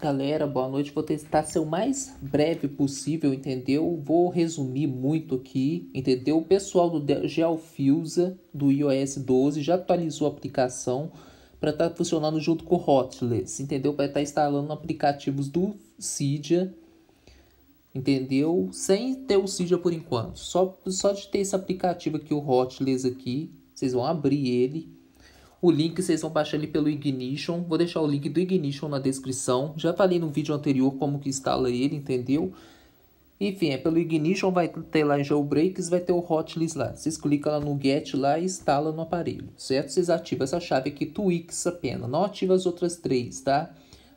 Galera, boa noite. Vou tentar ser o mais breve possível, entendeu? Vou resumir muito aqui, entendeu? O pessoal do GeoFusa do iOS 12 já atualizou a aplicação para estar tá funcionando junto com o Hotless, entendeu? Para estar tá instalando aplicativos do Cydia, entendeu? Sem ter o Cydia por enquanto. Só, só de ter esse aplicativo aqui, o Hotless aqui, vocês vão abrir ele o link vocês vão baixar ele pelo Ignition. Vou deixar o link do Ignition na descrição. Já falei no vídeo anterior como que instala ele, entendeu? Enfim, é pelo Ignition, vai ter lá em Jailbreaks, vai ter o Hotlist lá. Vocês clicam lá no Get lá e instala no aparelho, certo? Vocês ativam essa chave aqui, Twix apenas, não ativa as outras três, tá?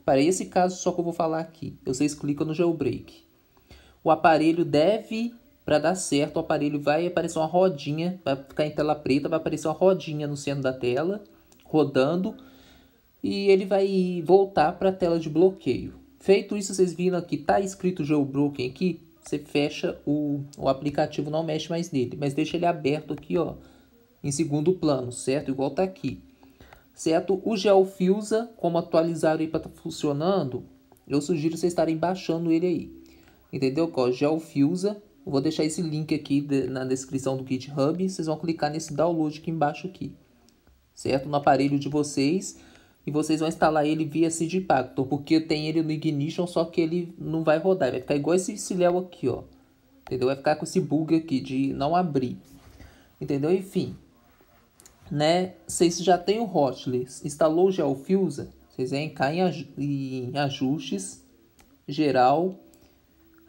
Para esse caso, só que eu vou falar aqui. Vocês clicam no Jailbreak. O aparelho deve, para dar certo, o aparelho vai aparecer uma rodinha, vai ficar em tela preta, vai aparecer uma rodinha no centro da tela, rodando e ele vai voltar para a tela de bloqueio. Feito isso, vocês viram aqui, tá escrito jailbroken aqui, você fecha o, o aplicativo, não mexe mais nele, mas deixa ele aberto aqui, ó, em segundo plano, certo? Igual tá aqui. Certo? O GeoFusa, como atualizaram aí para tá funcionando, eu sugiro vocês estarem baixando ele aí. Entendeu? Ó, GeoFusa, vou deixar esse link aqui de, na descrição do GitHub, vocês vão clicar nesse download aqui embaixo aqui certo? No aparelho de vocês e vocês vão instalar ele via Sigipactor, porque tem ele no Ignition, só que ele não vai rodar, vai ficar igual esse cilhão aqui, ó. Entendeu? Vai ficar com esse bug aqui de não abrir. Entendeu? Enfim, né? Vocês já tem o Hotlist, instalou o GeoFusa, vocês vêm cá em, aj em ajustes, geral,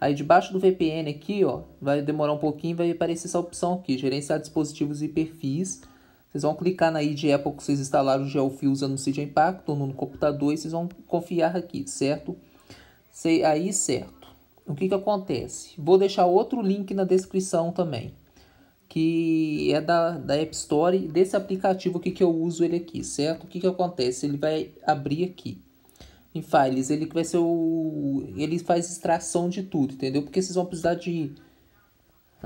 Aí debaixo do VPN aqui, ó, vai demorar um pouquinho, vai aparecer essa opção aqui, gerenciar dispositivos e perfis. Vocês vão clicar na ID Apple que vocês instalaram o fio usando o Cydia Impact ou no computador e vocês vão confiar aqui, certo? Sei aí, certo. O que que acontece? Vou deixar outro link na descrição também, que é da, da App Store desse aplicativo que que eu uso ele aqui, certo? O que que acontece? Ele vai abrir aqui em files, ele vai ser o ele faz extração de tudo, entendeu? Porque vocês vão precisar de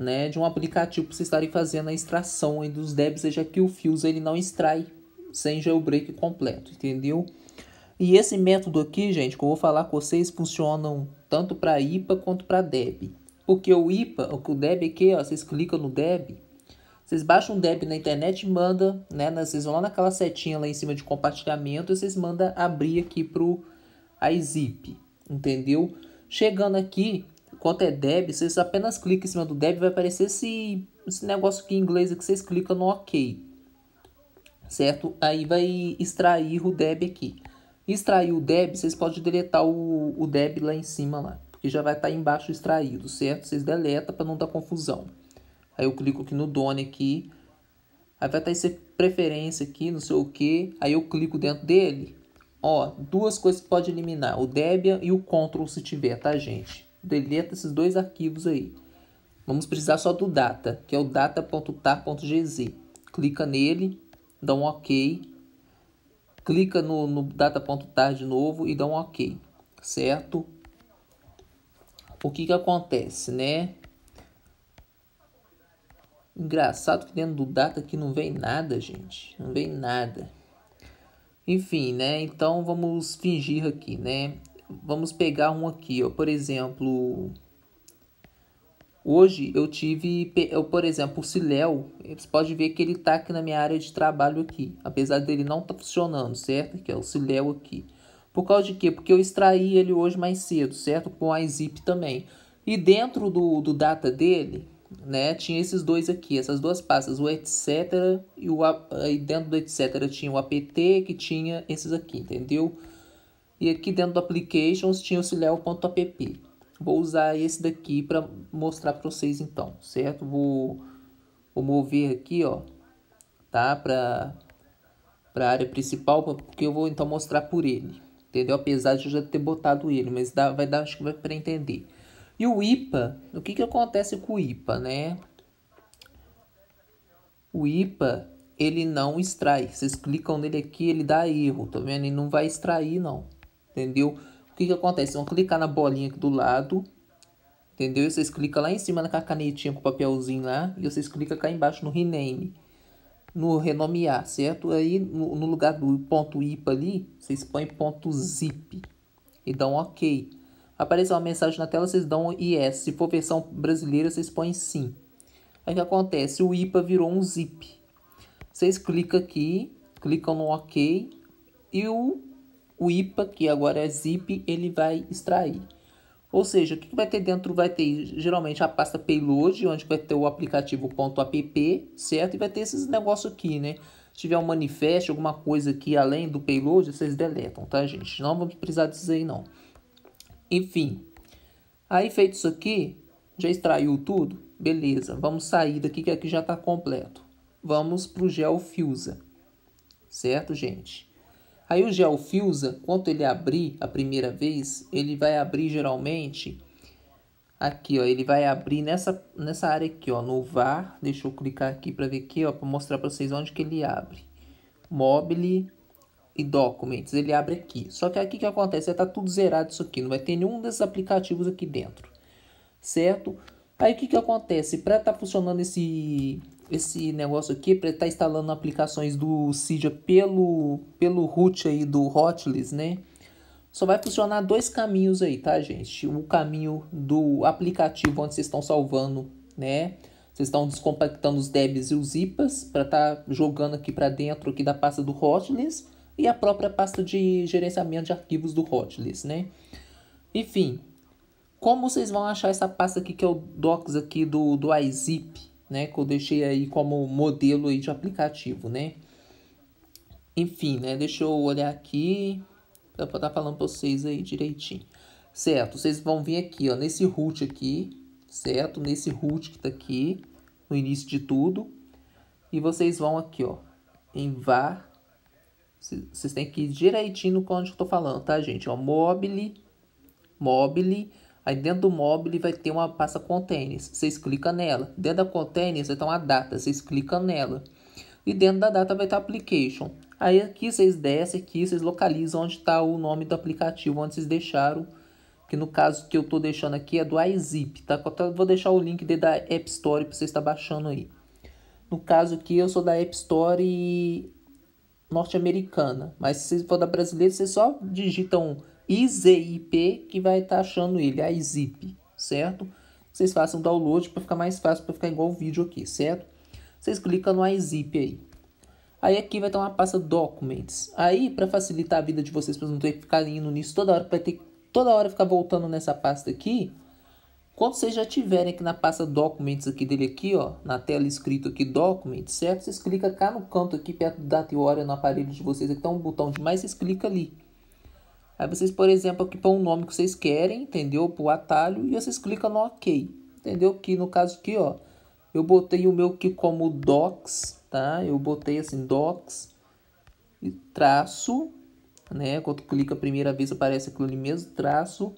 né, de um aplicativo para vocês estarem fazendo a extração aí dos débitos, seja que o Fuse ele não extrai sem jailbreak completo, entendeu? E esse método aqui, gente, que eu vou falar com vocês, funcionam tanto para IPA quanto para DEB. Porque o IPA, o DEB aqui, ó, vocês clicam no DEB, vocês baixam o DEB na internet e mandam, né, vocês vão lá naquela setinha lá em cima de compartilhamento e vocês mandam abrir aqui pro iZip, entendeu? Chegando aqui, Enquanto é deb, vocês apenas clicam em cima do deb vai aparecer esse, esse negócio aqui em inglês que vocês clicam no OK. Certo? Aí vai extrair o deb aqui. Extrair o deb, vocês podem deletar o, o deb lá em cima lá. Porque já vai estar tá embaixo extraído, certo? Vocês deletam para não dar confusão. Aí eu clico aqui no Done aqui. Aí vai estar tá esse preferência aqui, não sei o que. Aí eu clico dentro dele. Ó, duas coisas que pode eliminar. O Debian e o Control se tiver, tá, gente? deleta esses dois arquivos aí. Vamos precisar só do data, que é o data.tar.gz. Clica nele, dá um OK, clica no, no data.tar de novo e dá um OK, certo? O que que acontece, né? Engraçado que dentro do data aqui não vem nada, gente. Não vem nada. Enfim, né? Então vamos fingir aqui, né? Vamos pegar um aqui, ó. por exemplo. Hoje eu tive, eu, por exemplo, o Ciléu, você pode ver que ele está aqui na minha área de trabalho aqui, apesar dele não estar tá funcionando, certo? Que é o Ciléu aqui. Por causa de quê? Porque eu extraí ele hoje mais cedo, certo? Com a zip também. E dentro do, do data dele, né, tinha esses dois aqui, essas duas pastas, o etc e o aí dentro do etc tinha o apt que tinha esses aqui, entendeu? E aqui dentro do applications tinha o cilev.app. Vou usar esse daqui para mostrar para vocês então, certo? Vou, vou mover aqui, ó, tá? Para para a área principal, porque eu vou então mostrar por ele, entendeu? Apesar de eu já ter botado ele, mas dá, vai dar, acho que vai para entender. E o IPA, o que que acontece com o IPA, né? O IPA, ele não extrai. Vocês clicam nele aqui, ele dá erro, tá vendo? Ele não vai extrair, não entendeu? O que, que acontece? Vão clicar na bolinha aqui do lado, entendeu? E vocês clicam lá em cima na canetinha com o papelzinho lá, e vocês clicam cá embaixo no rename, no renomear, certo? Aí, no, no lugar do ponto .ipa ali, vocês põem ponto .zip e dão OK. Aparece uma mensagem na tela, vocês dão yes. Se for versão brasileira, vocês põem sim. Aí o que acontece? O IPA virou um zip. Vocês clicam aqui, clicam no OK e o o IPA, que agora é ZIP, ele vai extrair. Ou seja, o que vai ter dentro? Vai ter geralmente a pasta payload, onde vai ter o aplicativo .app, certo? E vai ter esses negócios aqui, né? Se tiver um manifesto, alguma coisa aqui além do payload, vocês deletam, tá, gente? Não vamos precisar disso aí, não. Enfim, aí feito isso aqui, já extraiu tudo? Beleza, vamos sair daqui que aqui já está completo. Vamos para o GeoFusa, certo, gente? Aí o geofilza, quando ele abrir a primeira vez, ele vai abrir geralmente aqui, ó, ele vai abrir nessa nessa área aqui, ó, no var. Deixa eu clicar aqui para ver aqui, ó, para mostrar para vocês onde que ele abre. Mobile e Documents, ele abre aqui. Só que aqui que acontece, está tudo zerado isso aqui, não vai ter nenhum desses aplicativos aqui dentro. Certo? Aí o que que acontece? Para estar tá funcionando esse esse negócio aqui para estar tá instalando aplicações do Cydia pelo, pelo root aí do Hotlist, né? Só vai funcionar dois caminhos aí, tá, gente? O caminho do aplicativo onde vocês estão salvando, né? Vocês estão descompactando os debs e os ipas para estar tá jogando aqui para dentro aqui da pasta do Hotlist e a própria pasta de gerenciamento de arquivos do Hotlist, né? Enfim, como vocês vão achar essa pasta aqui que é o docs aqui do, do iZip? né? Que eu deixei aí como modelo aí de aplicativo, né? Enfim, né? Deixa eu olhar aqui para estar falando para vocês aí direitinho. Certo, vocês vão vir aqui, ó, nesse root aqui, certo? Nesse root que tá aqui, no início de tudo. E vocês vão aqui, ó, em var. Vocês têm que ir direitinho no código que eu tô falando, tá, gente? Ó, mobile, mobile Aí dentro do mobile vai ter uma pasta containers, vocês clicam nela. Dentro da containers vai estar uma data, vocês clicam nela. E dentro da data vai estar application. Aí aqui vocês descem, aqui vocês localizam onde está o nome do aplicativo, onde vocês deixaram. Que no caso que eu estou deixando aqui é do iZip, tá? vou deixar o link dentro da App Store para vocês estar baixando aí. No caso aqui eu sou da App Store norte-americana, mas se for da brasileira, vocês só digitam IZIP que vai estar tá achando ele, a IZIP, certo? Vocês façam download para ficar mais fácil, para ficar igual o vídeo aqui, certo? Vocês clicam no IZIP aí. Aí aqui vai ter uma pasta Documents. Aí, para facilitar a vida de vocês, para não ter que ficar indo nisso toda hora, para ter toda hora ficar voltando nessa pasta aqui, quando vocês já tiverem aqui na pasta Documents aqui dele aqui, ó, na tela escrito aqui Documents, certo? Vocês clicam cá no canto aqui perto da hora no aparelho de vocês, aqui tem tá um botão de mais, vocês clicam ali. Aí vocês, por exemplo, aqui põem o nome que vocês querem, entendeu? Pro atalho, e vocês clicam no OK, entendeu? Que no caso aqui, ó, eu botei o meu aqui como docs, tá? Eu botei assim, docs, e traço, né? Quando clica a primeira vez aparece aquilo ali mesmo, traço,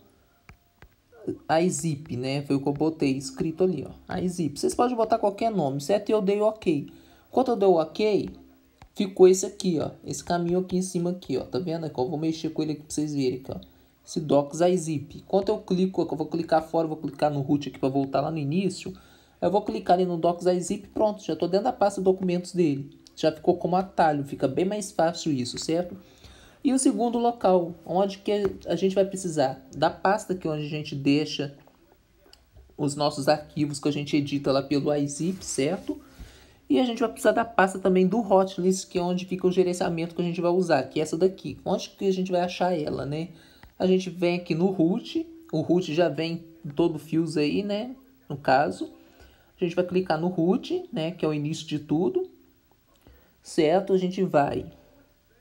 a zip, né? Foi o que eu botei escrito ali, ó, a zip. Vocês podem botar qualquer nome, certo? Eu dei OK. Quando eu dei OK, ficou esse aqui, ó. Esse caminho aqui em cima aqui, ó. Tá vendo? Aqui, é Vou mexer com ele aqui pra vocês verem aqui, ó. Esse docs a zip. Enquanto eu clico, eu vou clicar fora, vou clicar no root aqui para voltar lá no início. Eu vou clicar ali no docs a zip, pronto, já tô dentro da pasta documentos dele. Já ficou como atalho, fica bem mais fácil isso, certo? E o segundo local, onde que a gente vai precisar da pasta que é onde a gente deixa os nossos arquivos que a gente edita lá pelo iZip, certo? E a gente vai precisar da pasta também do hotlist, que é onde fica o gerenciamento que a gente vai usar, que é essa daqui. Onde que a gente vai achar ela, né? A gente vem aqui no root, o root já vem todo fios aí, né? No caso, a gente vai clicar no root, né? Que é o início de tudo, certo? A gente vai,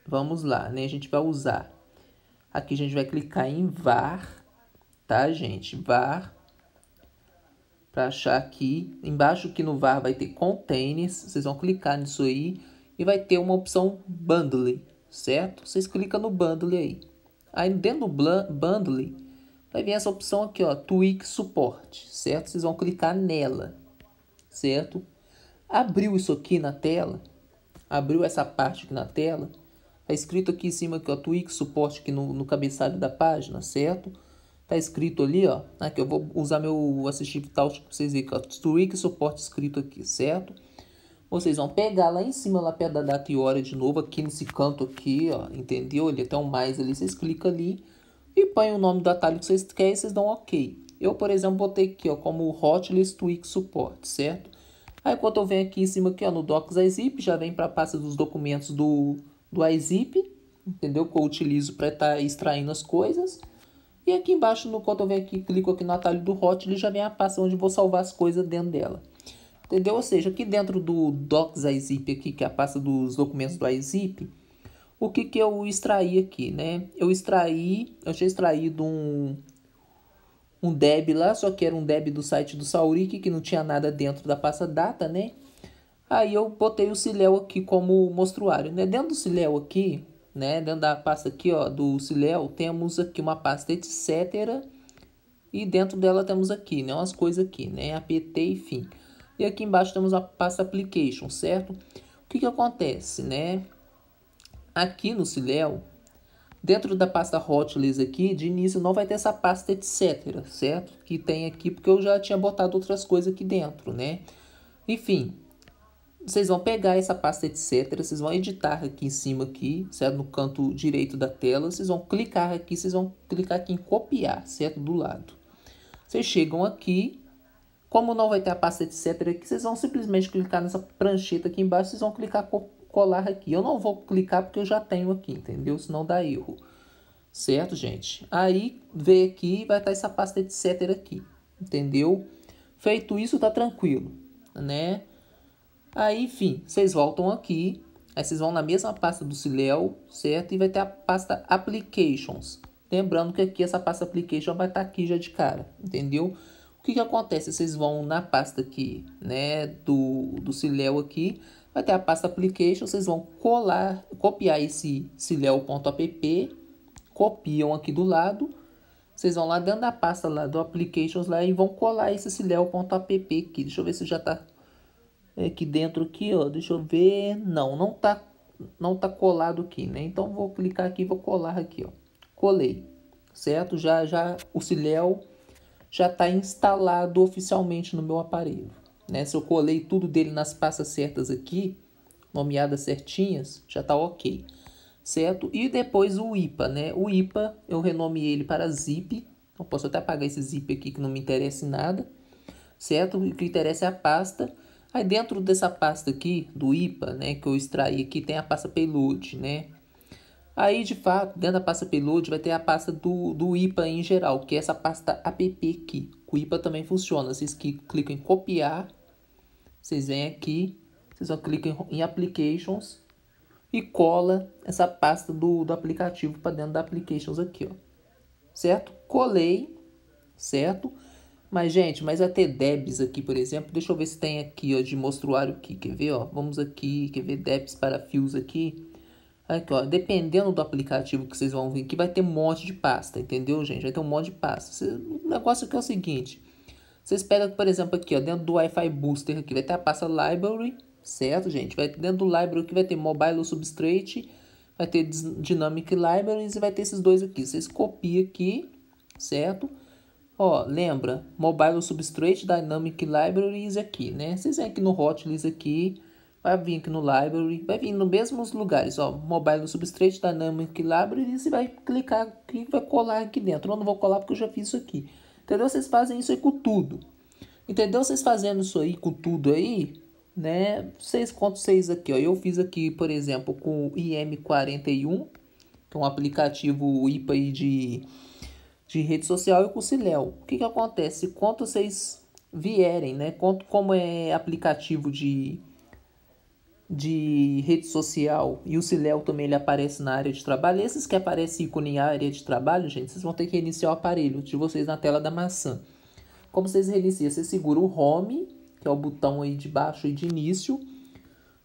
vamos lá, né? A gente vai usar, aqui a gente vai clicar em var, tá, gente? Var para achar aqui. Embaixo que no var vai ter containers, vocês vão clicar nisso aí e vai ter uma opção bundle, certo? Vocês clicam no bundle aí. Aí dentro do bundle vai vir essa opção aqui, ó, tweak support, certo? Vocês vão clicar nela, certo? Abriu isso aqui na tela, abriu essa parte aqui na tela, tá escrito aqui em cima aqui, ó, tweak support aqui no, no cabeçalho da página, certo? tá escrito ali, ó. Aqui né, eu vou usar meu assistivo táutico para vocês verem que ó. Tweak suporte escrito aqui, certo? Vocês vão pegar lá em cima, lá perto da data e hora de novo, aqui nesse canto aqui, ó. Entendeu? Ele até um mais ali, vocês clicam ali e põem o nome do atalho que vocês querem e vocês dão OK. Eu, por exemplo, botei aqui, ó, como Hotlist Tweak Support, certo? Aí, quando eu venho aqui em cima aqui, ó, no Docs iZip, já vem para a pasta dos documentos do, do iZip, entendeu? Que eu utilizo para estar tá extraindo as coisas. E aqui embaixo, no quando eu venho aqui, clico aqui no atalho do Hot, ele já vem a pasta onde vou salvar as coisas dentro dela. Entendeu? Ou seja, aqui dentro do Docs iZip aqui, que é a pasta dos documentos do iZip, o que que eu extraí aqui, né? Eu extraí, eu tinha extraído um um deb lá, só que era um deb do site do Sauric, que não tinha nada dentro da pasta data, né? Aí eu botei o Cileo aqui como mostruário, né? Dentro do Cileo aqui, né? Dentro da pasta aqui, ó, do Ciléu, temos aqui uma pasta etc. E dentro dela temos aqui, né? Umas coisas aqui, né? APT, enfim. E aqui embaixo temos a pasta application, certo? O que que acontece, né? Aqui no Ciléu, dentro da pasta Hotlist aqui, de início não vai ter essa pasta etc, certo? Que tem aqui, porque eu já tinha botado outras coisas aqui dentro, né? Enfim, vocês vão pegar essa pasta etc, vocês vão editar aqui em cima aqui, certo? No canto direito da tela, vocês vão clicar aqui, vocês vão clicar aqui em copiar, certo? Do lado. Vocês chegam aqui, como não vai ter a pasta etc aqui, vocês vão simplesmente clicar nessa prancheta aqui embaixo, vocês vão clicar colar aqui. Eu não vou clicar porque eu já tenho aqui, entendeu? Senão dá erro. Certo, gente? Aí, vê aqui, vai estar essa pasta etc aqui, entendeu? Feito isso, tá tranquilo, né? Aí, enfim, vocês voltam aqui, aí vocês vão na mesma pasta do Cileo, certo? E vai ter a pasta Applications. Lembrando que aqui essa pasta Application vai estar tá aqui já de cara, entendeu? O que, que acontece? Vocês vão na pasta aqui, né, do, do Cileo aqui, vai ter a pasta Application, vocês vão colar, copiar esse cileo.app, copiam aqui do lado, vocês vão lá dentro da pasta lá do Applications lá e vão colar esse cileo.app aqui. Deixa eu ver se já está aqui é dentro aqui, ó, deixa eu ver, não, não tá, não tá colado aqui, né? Então vou clicar aqui, vou colar aqui, ó, colei, certo? Já, já o Ciléu já tá instalado oficialmente no meu aparelho, né? Se eu colei tudo dele nas pastas certas aqui, nomeadas certinhas, já tá ok, certo? E depois o IPA, né? O IPA eu renomeei ele para ZIP, eu posso até apagar esse zip aqui que não me interessa em nada, certo? O que interessa é a pasta. Aí dentro dessa pasta aqui, do IPA, né, que eu extraí aqui, tem a pasta payload, né? Aí, de fato, dentro da pasta payload vai ter a pasta do, do IPA em geral, que é essa pasta app aqui. O IPA também funciona. Vocês que clicam em copiar, vocês vêm aqui, vocês só clicam em applications e cola essa pasta do, do aplicativo para dentro da applications aqui, ó. Certo? Colei, certo? Mas, gente, mas até debs aqui, por exemplo, deixa eu ver se tem aqui, ó, de mostruário aqui, quer ver, ó? Vamos aqui, quer ver debs para fios aqui. Aqui, ó, dependendo do aplicativo que vocês vão vir aqui, vai ter um monte de pasta, entendeu, gente? Vai ter um monte de pasta. O negócio aqui é o seguinte, vocês pegam, por exemplo, aqui, ó, dentro do Wi-Fi Booster aqui, vai ter a pasta Library, certo, gente? Vai, dentro do Library aqui vai ter Mobile Substrate, vai ter Dynamic Libraries e vai ter esses dois aqui. Vocês copiam aqui, certo? Ó, lembra, Mobile é Substrate Dynamic Libraries aqui, né? Vocês vêm aqui no hotlist aqui, vai vir aqui no Library, vai vir nos mesmos lugares, ó, Mobile Substrate Dynamic Libraries e vai clicar aqui vai colar aqui dentro. Eu não vou colar porque eu já fiz isso aqui. Entendeu? Vocês fazem isso aí com tudo. Entendeu? Vocês fazendo isso aí com tudo aí, né? Vocês contam vocês aqui, ó. Eu fiz aqui, por exemplo, com o IM41, que é um aplicativo IPA de de rede social e com o Ciléo. O que, que acontece? Quanto vocês vierem, né? Quanto como é aplicativo de de rede social e o Ciléo também ele aparece na área de trabalho. Esses que aparecem ícone em área de trabalho, gente, vocês vão ter que reiniciar o aparelho de vocês na tela da maçã. Como vocês reiniciam? Você segura o Home, que é o botão aí de baixo e de início,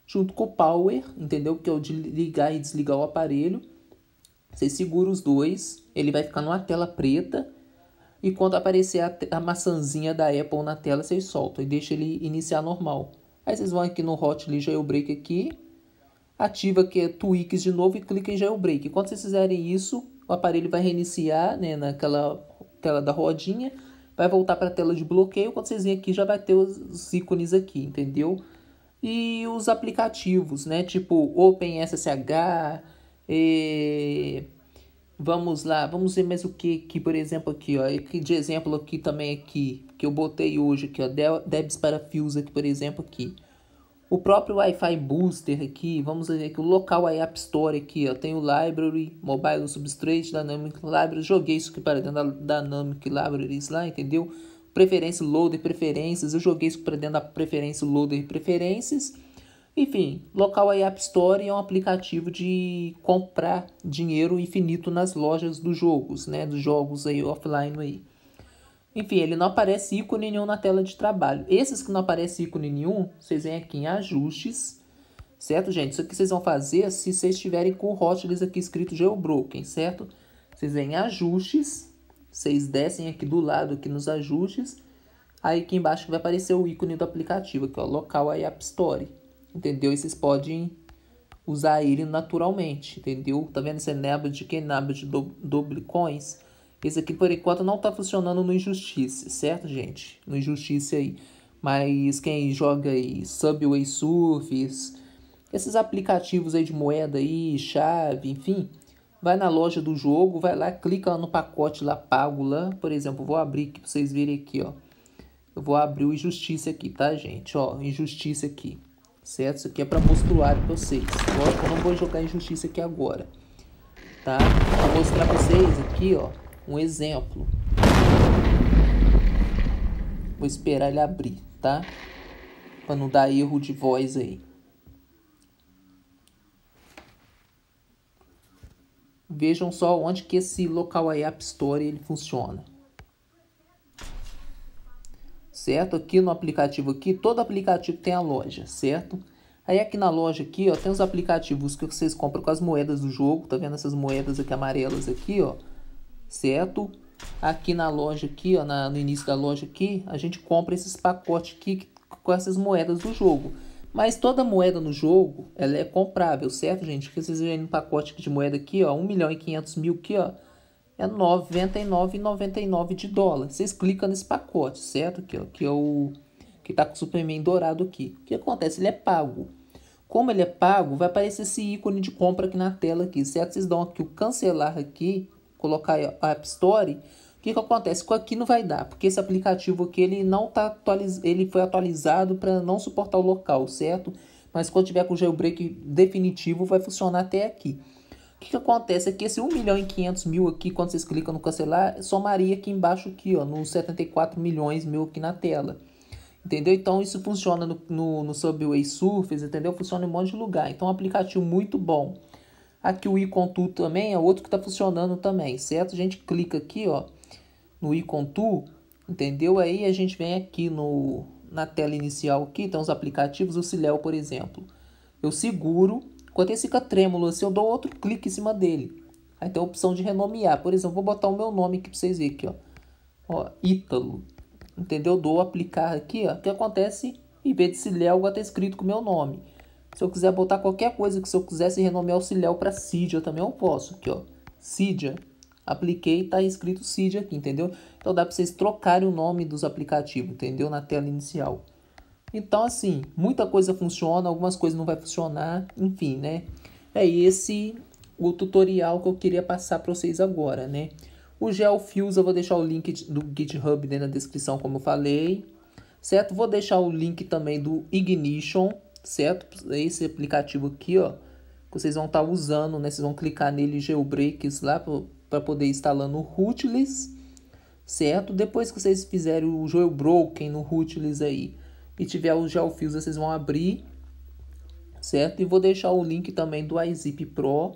junto com o Power, entendeu? Que é o de ligar e desligar o aparelho. Você segura os dois, ele vai ficar numa tela preta. E quando aparecer a, a maçãzinha da Apple na tela, vocês soltam e deixa ele iniciar normal. Aí vocês vão aqui no Hotly Jailbreak é aqui, ativa aqui é Tweaks de novo e clica em Jailbreak. É quando vocês fizerem isso, o aparelho vai reiniciar né, naquela tela da rodinha, vai voltar para a tela de bloqueio. Quando vocês virem aqui, já vai ter os ícones aqui, entendeu? E os aplicativos, né? Tipo OpenSSH, e vamos lá, vamos ver mais o que, que por exemplo, aqui, ó, Aqui de exemplo aqui também aqui, que eu botei hoje aqui, ó, debs para fios aqui, por exemplo, aqui. O próprio Wi-Fi Booster aqui, vamos ver aqui, o local aí, App Store aqui, ó, tem o Library, Mobile Substrate, Dynamic Library, joguei isso aqui para dentro da Dynamic Libraries lá, entendeu? Preferência Loader, Preferências, eu joguei isso para dentro da Preferência Loader, Preferências, enfim, local aí App Store é um aplicativo de comprar dinheiro infinito nas lojas dos jogos, né? Dos jogos aí offline aí. Enfim, ele não aparece ícone nenhum na tela de trabalho. Esses que não aparece ícone nenhum, vocês vêm aqui em ajustes, certo, gente? Isso que vocês vão fazer se vocês tiverem com o Hotlis aqui escrito Geobroken, certo? Vocês vêm em ajustes, vocês descem aqui do lado, aqui nos ajustes, aí aqui embaixo vai aparecer o ícone do aplicativo, aqui ó, local aí App Store entendeu? E vocês podem usar ele naturalmente, entendeu? Tá vendo esse nabo de quem nabo de do, coins Esse aqui por enquanto não tá funcionando no Injustice, certo, gente? No Injustice aí. Mas quem joga aí Subway Surfs, esses aplicativos aí de moeda aí, chave, enfim, vai na loja do jogo, vai lá, clica lá no pacote lá pago lá, por exemplo, vou abrir aqui pra vocês verem aqui, ó. Eu vou abrir o Injustice aqui, tá, gente? Ó, Injustice aqui certo? Isso aqui é para mostrar para vocês. Lógico, eu não vou jogar injustiça aqui agora, tá? Vou mostrar para vocês aqui, ó, um exemplo. Vou esperar ele abrir, tá? Para não dar erro de voz aí. Vejam só onde que esse local aí, App Store, ele funciona certo? Aqui no aplicativo aqui, todo aplicativo tem a loja, certo? Aí aqui na loja aqui, ó, tem os aplicativos que vocês compram com as moedas do jogo, tá vendo essas moedas aqui amarelas aqui, ó, certo? Aqui na loja aqui, ó, na, no início da loja aqui, a gente compra esses pacotes aqui com essas moedas do jogo. Mas toda moeda no jogo, ela é comprável, certo, gente? Porque vocês veem no pacote de moeda aqui, ó, 1 milhão e 500 mil aqui, ó, é 99,99 de dólar. Vocês clicam nesse pacote, certo? Aqui, ó, é que é o que tá com o Superman dourado aqui. O que acontece? Ele é pago. Como ele é pago, vai aparecer esse ícone de compra aqui na tela aqui, certo? Vocês dão aqui o cancelar aqui, colocar a App Store. O que, que acontece? Com aqui não vai dar, porque esse aplicativo aqui ele não tá atualiz... ele foi atualizado para não suportar o local, certo? Mas quando tiver com o jailbreak definitivo, vai funcionar até aqui. O que, que acontece é que esse 1 milhão e 500 mil aqui, quando vocês clicam no cancelar, somaria aqui embaixo aqui, ó, nos 74 milhões mil aqui na tela. Entendeu? Então isso funciona no, no, no Subway Surface, entendeu? Funciona em um monte de lugar. Então é um aplicativo muito bom. Aqui o Icontu também é outro que está funcionando também, certo? A gente clica aqui, ó, no Icontu, entendeu? Aí a gente vem aqui no, na tela inicial aqui, então os aplicativos, o Cilel, por exemplo. Eu seguro Enquanto ele fica trêmulo, assim, eu dou outro clique em cima dele. Aí tem a opção de renomear. Por exemplo, vou botar o meu nome aqui para vocês verem aqui, ó. Ó, Ítalo. Entendeu? Dou aplicar aqui, ó. O que acontece? Em vez de Ciléu, agora tá escrito com o meu nome. Se eu quiser botar qualquer coisa que se eu quisesse renomear o Ciléu para Cidia, também eu posso. Aqui, ó. Cidia. Apliquei, tá escrito Cidia aqui, entendeu? Então dá para vocês trocarem o nome dos aplicativos, entendeu? Na tela inicial. Então, assim, muita coisa funciona, algumas coisas não vai funcionar, enfim, né? É esse o tutorial que eu queria passar para vocês agora, né? O GeoFuse, eu vou deixar o link do GitHub dentro né, na descrição, como eu falei, certo? Vou deixar o link também do Ignition, certo? Esse aplicativo aqui, ó, que vocês vão estar tá usando, né? Vocês vão clicar nele, Geobreaks, lá, para poder instalando o Rootless, certo? Depois que vocês fizerem o Jailbroken no Rootless aí, e tiver o GeoFios, vocês vão abrir, certo? E vou deixar o link também do iZip Pro,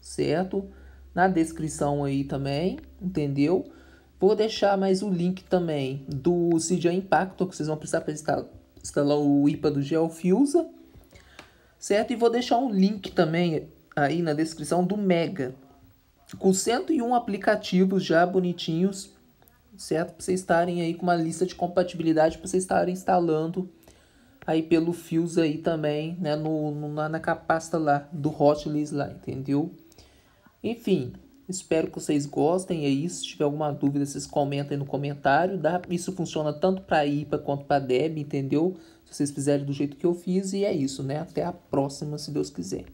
certo? Na descrição aí também, entendeu? Vou deixar mais o link também do Cydia Impacto, que vocês vão precisar para instalar, instalar o IPA do GeoFusa, certo? E vou deixar um link também aí na descrição do Mega, com 101 aplicativos já bonitinhos certo? Para vocês estarem aí com uma lista de compatibilidade para vocês estarem instalando aí pelo Fios aí também, né, no, no na, na pasta lá do hotlist lá, entendeu? Enfim, espero que vocês gostem é isso. se tiver alguma dúvida vocês comentem no comentário, dá, isso funciona tanto para IPA quanto para DEB, entendeu? Se vocês fizerem do jeito que eu fiz e é isso, né? Até a próxima, se Deus quiser.